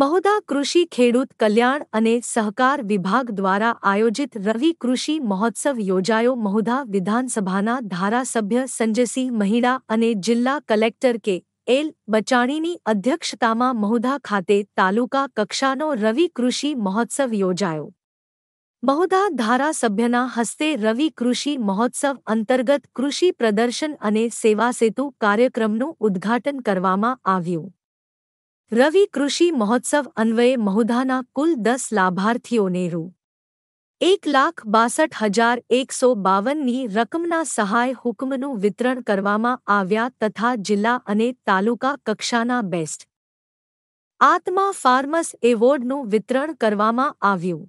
મહોધા કૃષિ ખેડૂત કલ્યાણ અને સહકાર વિભાગ દ્વારા આયોજિત રવી કૃષિ મહોત્સવ યોજાયો મહોધા વિધાનસભાના ધારાસભ્ય સંજયસિંહ મહિલા અને જિલ્લા કલેક્ટર કે એલ બચાણીની અધ્યક્ષતામાં મહોધા ખાતે તાલુકા કક્ષાનો રવી કૃષિ મહોત્સવ યોજાયો મહોધા ધારાસભ્યના હસ્તે રવી કૃષિ મહોત્સવ અંતર્ગત કૃષિ પ્રદર્શન અને સેવા સેતુ કાર્યક્રમનું ઉદ્ઘાટન કરવામાં આવ્યું રવિ કૃષિ મહોત્સવ અન્વયે મહુધાના કુલ દસ લાભાર્થીઓને રૂ એક લાખ બાસઠ હજાર એકસો બાવનની રકમના સહાય હુકમનું વિતરણ કરવામાં આવ્યા તથા જિલ્લા અને તાલુકા કક્ષાના બેસ્ટ આત્મા ફાર્મસ એવોર્ડનું વિતરણ કરવામાં આવ્યું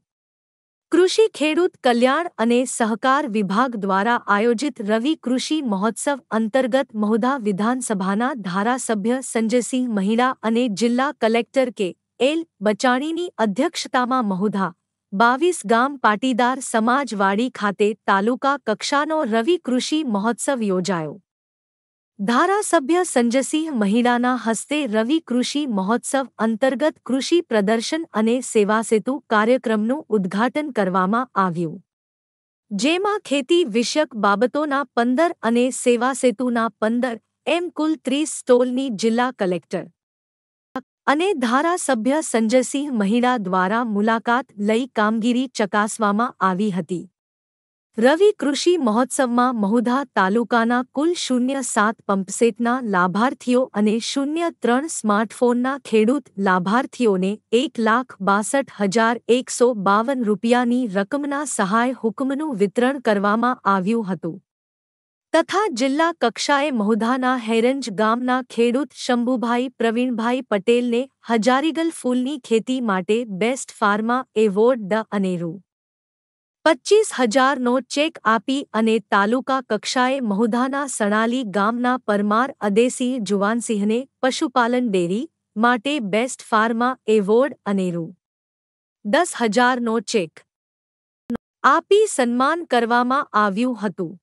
કૃષિ ખેડૂત કલ્યાણ અને સહકાર વિભાગ દ્વારા આયોજિત રવિ કૃષિ મહોત્સવ અંતર્ગત મહુધા વિધાનસભાના ધારાસભ્ય સંજયસિંહ મહિલા અને જિલ્લા કલેક્ટર કે એલ બચાણીની અધ્યક્ષતામાં મહુધા બાવીસ ગામ પાટીદાર સમાજવાડી ખાતે તાલુકા કક્ષાનો રવિ કૃષિ મહોત્સવ યોજાયો ધારાસભ્ય સંજયસિંહ મહિલાના હસ્તે રવિ કૃષિ મહોત્સવ અંતર્ગત કૃષિ પ્રદર્શન અને સેવાસેતુ કાર્યક્રમનું ઉદ્ઘાટન કરવામાં આવ્યું જેમાં ખેતી વિષયક બાબતોના પંદર અને સેવાસેતુના પંદર એમ કુલ ત્રીસ સ્ટોલની જિલ્લા કલેક્ટર અને ધારાસભ્ય સંજયસિંહ મહિલા દ્વારા મુલાકાત લઈ કામગીરી ચકાસવામાં આવી હતી રવિ કૃષિ મહોત્સવમાં મહુધા તાલુકાના કુલ શૂન્ય સાત પંપસેટના લાભાર્થીઓ અને શૂન્ય ત્રણ સ્માર્ટફોનના ખેડૂત લાભાર્થીઓને એક લાખ બાસઠ હજાર એકસો બાવન રૂપિયાની રકમના સહાય હુકમનું વિતરણ કરવામાં આવ્યું હતું તથા જિલ્લા કક્ષાએ મહુધાના હેરંજ ગામના ખેડૂત શંભુભાઈ પ્રવીણભાઈ પટેલને હજારીગલ ફૂલની ખેતી માટે બેસ્ટ ફાર્મા એવોર્ડ ડ અનેરું પચીસ હજારનો ચેક આપી અને તાલુકા કક્ષાએ મહુધાના સણાલી ગામના પરમાર અદેસી જુવાનસિંહને પશુપાલન ડેરી માટે બેસ્ટ ફાર્મા એવોર્ડ અને રૂ દસ હજારનો ચેક આપી સન્માન કરવામાં આવ્યું હતું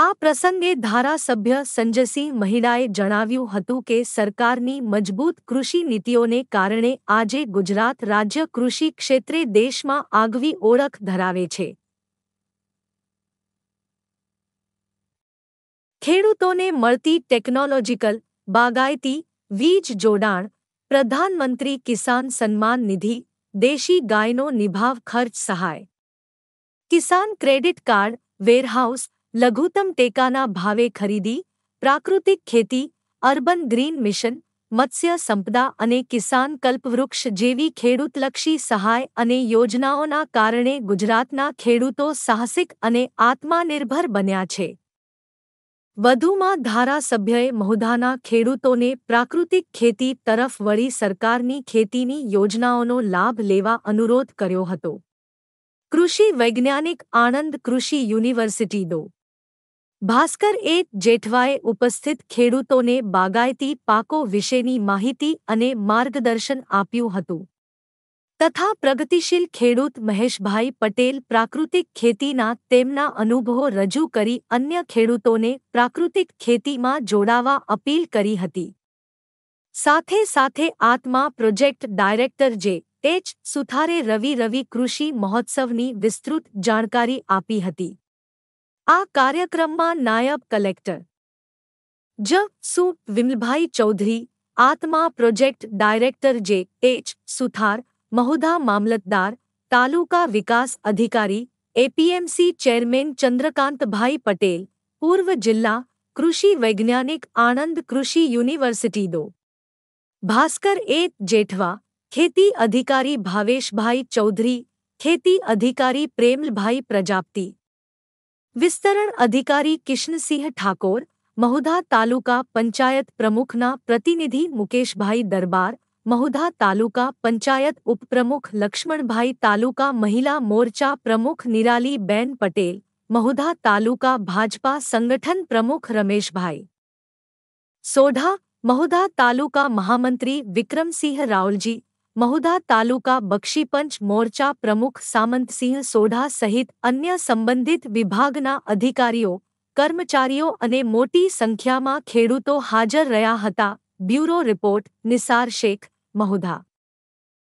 આ પ્રસંગે ધારાસભ્ય સંજયસિંહ મહિલાએ જણાવ્યું હતું કે સરકારની મજબૂત કૃષિ નીતિઓને કારણે આજે ગુજરાત રાજ્ય કૃષિ ક્ષેત્રે દેશમાં આગવી ઓળખ ધરાવે છે ખેડૂતોને મળતી ટેકનોલોજીકલ બાગાયતી વીજ જોડાણ પ્રધાનમંત્રી કિસાન સન્માન નિધિ દેશી ગાયનો નિભાવ ખર્ચ સહાય કિસાન ક્રેડિટ કાર્ડ વેરહાઉસ લઘુત્તમ ટેકાના ભાવે ખરીદી પ્રાકૃતિક ખેતી અર્બન ગ્રીન મિશન મત્સ્ય સંપદા અને કિસાન કલ્પવૃક્ષ જેવી ખેડૂતલક્ષી સહાય અને યોજનાઓના કારણે ગુજરાતના ખેડૂતો સાહસિક અને આત્મનિર્ભર બન્યા છે વધુમાં ધારાસભ્યએ મહુધાના ખેડૂતોને પ્રાકૃતિક ખેતી તરફ વળી સરકારની ખેતીની યોજનાઓનો લાભ લેવા અનુરોધ કર્યો હતો કૃષિ વૈજ્ઞાનિક આણંદ કૃષિ યુનિવર્સિટી દો ભાસ્કર એ જેઠવાએ ઉપસ્થિત ખેડૂતોને બાગાયતી પાકો વિશેની માહિતી અને માર્ગદર્શન આપ્યું હતું તથા પ્રગતિશીલ ખેડૂત મહેશભાઈ પટેલ પ્રાકૃતિક ખેતીના તેમના અનુભવો રજૂ કરી અન્ય ખેડૂતોને પ્રાકૃતિક ખેતીમાં જોડાવા અપીલ કરી હતી સાથે સાથે આત્મા પ્રોજેક્ટ ડાયરેક્ટર જે એચ સુથારે રવિ રવિ કૃષિ મહોત્સવની વિસ્તૃત જાણકારી આપી હતી आ कार्यक्रम में नायब कलेक्टर ज सु विमलभाई चौधरी आत्मा project director J H Suthar Mahudha मामलतदार तालुका विकास अधिकारी एपीएमसी चेयरमैन चंद्रकांत भाई पटेल पूर्व जिला कृषि वैज्ञानिक आनंद कृषि यूनिवर्सिटी दो भास्कर ए जेठवा खेती अधिकारी भावेश भाई चौधरी खेती अधिकारी प्रेमल भाई प्रजापति विस्तरण अधिकारी किशन सिंह ठाकुर महुधा तालुका पंचायत प्रमुख ना प्रतिनिधि मुकेश भाई दरबार महुधा तालुका पंचायत उप प्रमुख लक्ष्मण भाई तालुका महिला मोर्चा प्रमुख निराली बैन पटेल महुधा तालुका भाजपा संगठन प्रमुख रमेश भाई सोढ़ा महुधा तालुका महामंत्री विक्रम सिंह रावल जी મહુધા તાલુકા બક્ષીપંચ મોરચા પ્રમુખ સામંતસિંહ સોઢા સહિત અન્ય સંબંધિત વિભાગના અધિકારીઓ કર્મચારીઓ અને મોટી સંખ્યામાં ખેડૂતો હાજર રહ્યા હતા બ્યુરો રિપોર્ટ નિસાર શેખ મહુધા